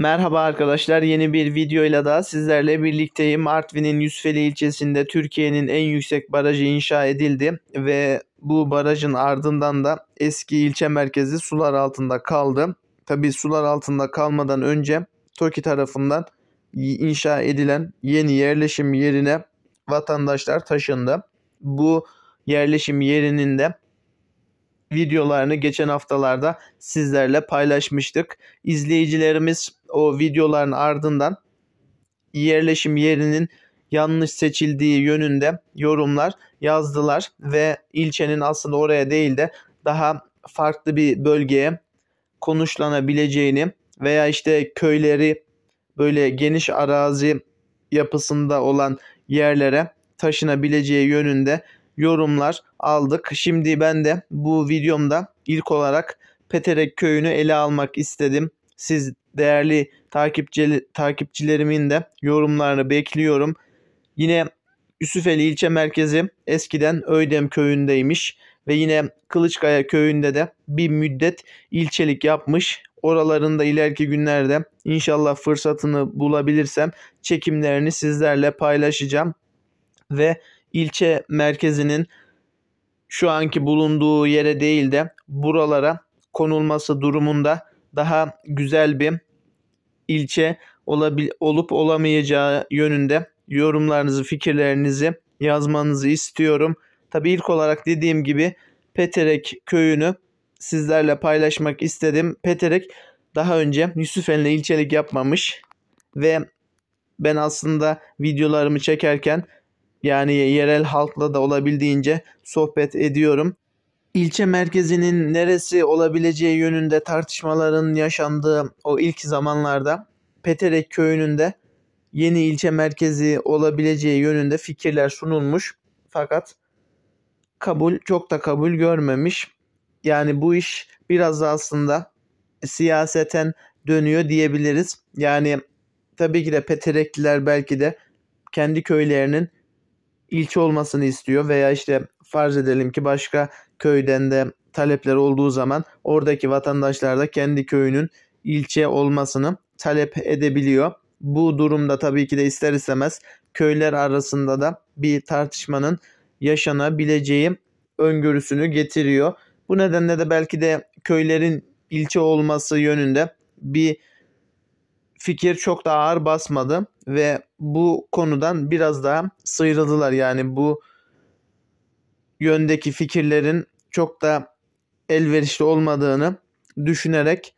Merhaba arkadaşlar yeni bir videoyla da sizlerle birlikteyim. Artvin'in Yusufeli ilçesinde Türkiye'nin en yüksek barajı inşa edildi ve bu barajın ardından da eski ilçe merkezi sular altında kaldı. Tabi sular altında kalmadan önce TOKİ tarafından inşa edilen yeni yerleşim yerine vatandaşlar taşındı. Bu yerleşim yerinin de videolarını geçen haftalarda sizlerle paylaşmıştık. İzleyicilerimiz o videoların ardından yerleşim yerinin yanlış seçildiği yönünde yorumlar yazdılar ve ilçenin aslında oraya değil de daha farklı bir bölgeye konuşlanabileceğini veya işte köyleri böyle geniş arazi yapısında olan yerlere taşınabileceği yönünde yorumlar aldık. Şimdi ben de bu videomda ilk olarak Peterek köyünü ele almak istedim. Siz değerli takipçi, takipçilerimin de yorumlarını bekliyorum. Yine Üsüfeli ilçe merkezi eskiden Öydem köyündeymiş ve yine Kılıçkaya köyünde de bir müddet ilçelik yapmış. Oralarında ileriki günlerde inşallah fırsatını bulabilirsem çekimlerini sizlerle paylaşacağım. Ve ilçe merkezinin şu anki bulunduğu yere değil de buralara konulması durumunda daha güzel bir ilçe olabil, olup olamayacağı yönünde yorumlarınızı, fikirlerinizi yazmanızı istiyorum. Tabi ilk olarak dediğim gibi Peterek köyünü sizlerle paylaşmak istedim. Peterek daha önce Yusufen'le ilçelik yapmamış ve ben aslında videolarımı çekerken yani yerel halkla da olabildiğince sohbet ediyorum ilçe merkezinin neresi olabileceği yönünde tartışmaların yaşandığı o ilk zamanlarda Peterek köyünün de yeni ilçe merkezi olabileceği yönünde fikirler sunulmuş fakat kabul çok da kabul görmemiş. Yani bu iş biraz da aslında siyaseten dönüyor diyebiliriz. Yani tabii ki de Peterekliler belki de kendi köylerinin ilçe olmasını istiyor veya işte farz edelim ki başka köyden de talepler olduğu zaman oradaki vatandaşlar da kendi köyünün ilçe olmasını talep edebiliyor. Bu durumda tabii ki de ister istemez köyler arasında da bir tartışmanın yaşanabileceği öngörüsünü getiriyor. Bu nedenle de belki de köylerin ilçe olması yönünde bir fikir çok da ağır basmadı ve bu konudan biraz daha sıyrıldılar. Yani bu yöndeki fikirlerin çok da elverişli olmadığını düşünerek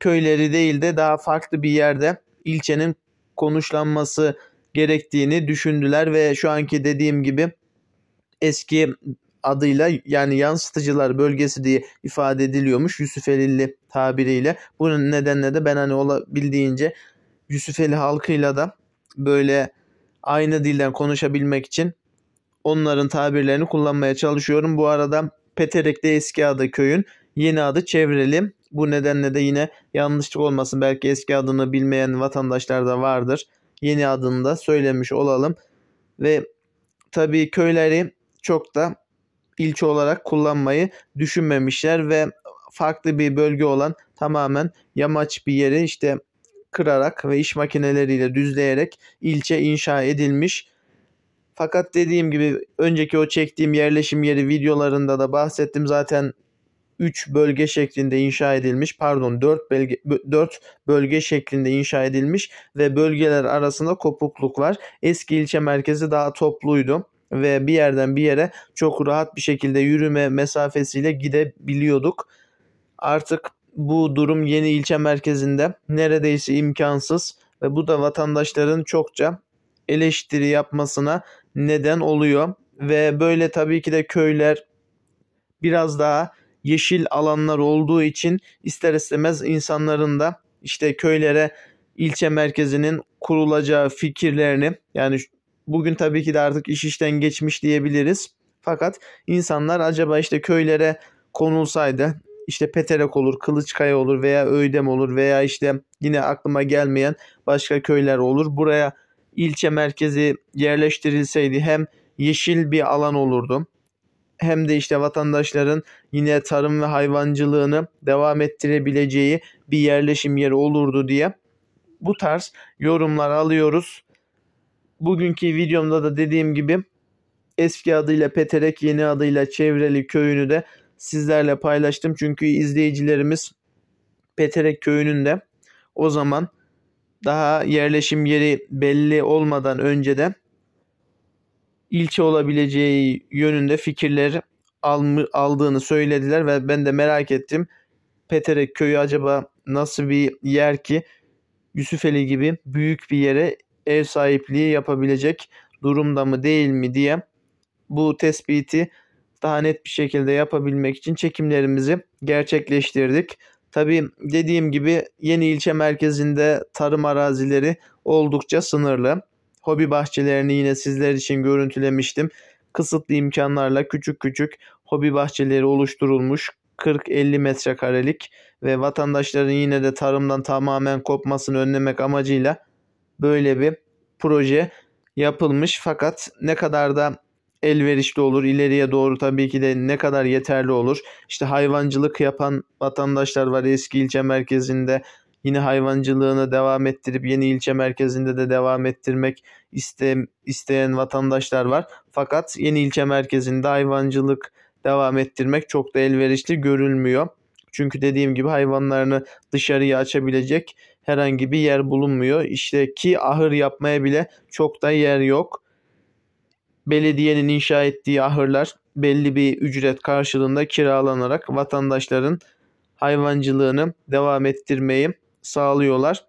köyleri değil de daha farklı bir yerde ilçenin konuşlanması gerektiğini düşündüler ve şu anki dediğim gibi eski adıyla yani yansıtıcılar bölgesi diye ifade ediliyormuş Yusufeli'li tabiriyle. Bunun nedenle de ben hani olabildiğince Yusufeli halkıyla da böyle aynı dilden konuşabilmek için onların tabirlerini kullanmaya çalışıyorum. Bu arada Peterek'te eski adı köyün yeni adı Çevreli. Bu nedenle de yine yanlışlık olmasın. Belki eski adını bilmeyen vatandaşlar da vardır. Yeni adını da söylemiş olalım. Ve tabii köyleri çok da ilçe olarak kullanmayı düşünmemişler ve farklı bir bölge olan tamamen yamaç bir yeri işte kırarak ve iş makineleriyle düzleyerek ilçe inşa edilmiş fakat dediğim gibi önceki o çektiğim yerleşim yeri videolarında da bahsettim. Zaten 3 bölge şeklinde inşa edilmiş. Pardon 4 bölge 4 bölge şeklinde inşa edilmiş ve bölgeler arasında kopukluk var. Eski ilçe merkezi daha topluydu ve bir yerden bir yere çok rahat bir şekilde yürüme mesafesiyle gidebiliyorduk. Artık bu durum yeni ilçe merkezinde neredeyse imkansız ve bu da vatandaşların çokça eleştiri yapmasına neden oluyor ve böyle tabii ki de köyler biraz daha yeşil alanlar olduğu için ister istemez insanların da işte köylere ilçe merkezinin kurulacağı fikirlerini yani bugün tabii ki de artık iş işten geçmiş diyebiliriz. Fakat insanlar acaba işte köylere konulsaydı işte Peterek olur, Kılıçkaya olur veya Öydem olur veya işte yine aklıma gelmeyen başka köyler olur. Buraya ilçe merkezi yerleştirilseydi hem yeşil bir alan olurdu hem de işte vatandaşların yine tarım ve hayvancılığını devam ettirebileceği bir yerleşim yeri olurdu diye bu tarz yorumlar alıyoruz. Bugünkü videomda da dediğim gibi eski adıyla Peterek yeni adıyla Çevreli köyünü de sizlerle paylaştım. Çünkü izleyicilerimiz Peterek köyünün de o zaman daha yerleşim yeri belli olmadan önceden ilçe olabileceği yönünde fikirler aldığını söylediler ve ben de merak ettim. Peterek köyü acaba nasıl bir yer ki Yusufeli gibi büyük bir yere ev sahipliği yapabilecek durumda mı değil mi diye bu tespiti daha net bir şekilde yapabilmek için çekimlerimizi gerçekleştirdik. Tabi dediğim gibi yeni ilçe merkezinde tarım arazileri oldukça sınırlı. Hobi bahçelerini yine sizler için görüntülemiştim. Kısıtlı imkanlarla küçük küçük hobi bahçeleri oluşturulmuş 40-50 metrekarelik ve vatandaşların yine de tarımdan tamamen kopmasını önlemek amacıyla böyle bir proje yapılmış fakat ne kadar da elverişli olur. İleriye doğru tabii ki de ne kadar yeterli olur. İşte hayvancılık yapan vatandaşlar var eski ilçe merkezinde. Yine hayvancılığını devam ettirip yeni ilçe merkezinde de devam ettirmek iste, isteyen vatandaşlar var. Fakat yeni ilçe merkezinde hayvancılık devam ettirmek çok da elverişli görülmüyor. Çünkü dediğim gibi hayvanlarını dışarıya açabilecek herhangi bir yer bulunmuyor. İşte ki ahır yapmaya bile çok da yer yok belediyenin inşa ettiği ahırlar belli bir ücret karşılığında kiralanarak vatandaşların hayvancılığını devam ettirmeyi sağlıyorlar.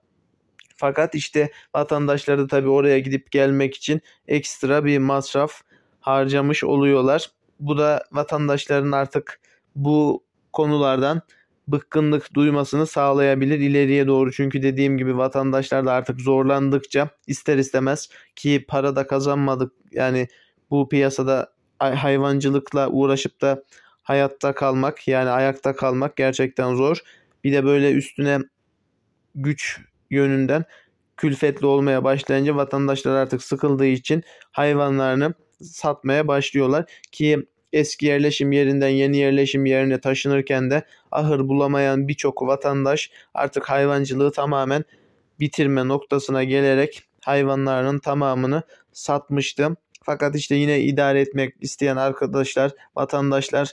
Fakat işte vatandaşlar da tabii oraya gidip gelmek için ekstra bir masraf harcamış oluyorlar. Bu da vatandaşların artık bu konulardan bıkkınlık duymasını sağlayabilir ileriye doğru. Çünkü dediğim gibi vatandaşlar da artık zorlandıkça ister istemez ki para da kazanmadık yani bu piyasada hayvancılıkla uğraşıp da hayatta kalmak yani ayakta kalmak gerçekten zor. Bir de böyle üstüne güç yönünden külfetli olmaya başlayınca vatandaşlar artık sıkıldığı için hayvanlarını satmaya başlıyorlar ki eski yerleşim yerinden yeni yerleşim yerine taşınırken de ahır bulamayan birçok vatandaş artık hayvancılığı tamamen bitirme noktasına gelerek hayvanlarının tamamını satmıştım. Fakat işte yine idare etmek isteyen arkadaşlar, vatandaşlar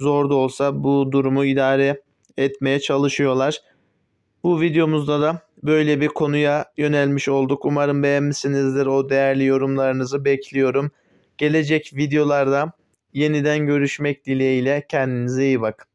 zor da olsa bu durumu idare etmeye çalışıyorlar. Bu videomuzda da böyle bir konuya yönelmiş olduk. Umarım beğenmişsinizdir. O değerli yorumlarınızı bekliyorum. Gelecek videolarda yeniden görüşmek dileğiyle kendinize iyi bakın.